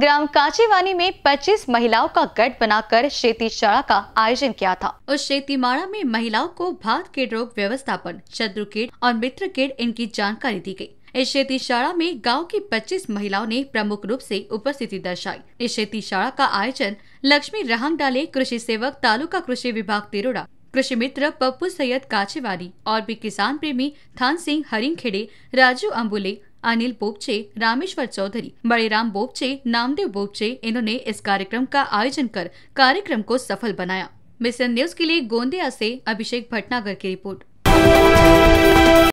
ग्राम कांचीवानी में 25 महिलाओं का गठ बनाकर शेती शाला का आयोजन किया था और शेतीमाड़ा में महिलाओं को भात के रोग व्यवस्थापन शत्रु कीट और मित्र कीट इनकी जानकारी दी गई इस शेती शाला में गांव की 25 महिलाओं ने प्रमुख रूप से उपस्थिति दर्शाई इस शेती शाला का आयोजन लक्ष्मी रहांग डाले कृषि सेवक तालुका कृषि विभाग तिरोड़ा कृषि मित्र पप्पू सैयद काचेवाड़ी और भी किसान प्रेमी थान सिंह हरिंग खेड़े राजू अम्बुले अनिल बोपचे रामेश्वर चौधरी बड़ेराम बोपचे नामदेव बोपचे इन्होंने इस कार्यक्रम का आयोजन कर कार्यक्रम को सफल बनाया मिशन न्यूज के लिए गोंदिया से अभिषेक भटनागर की रिपोर्ट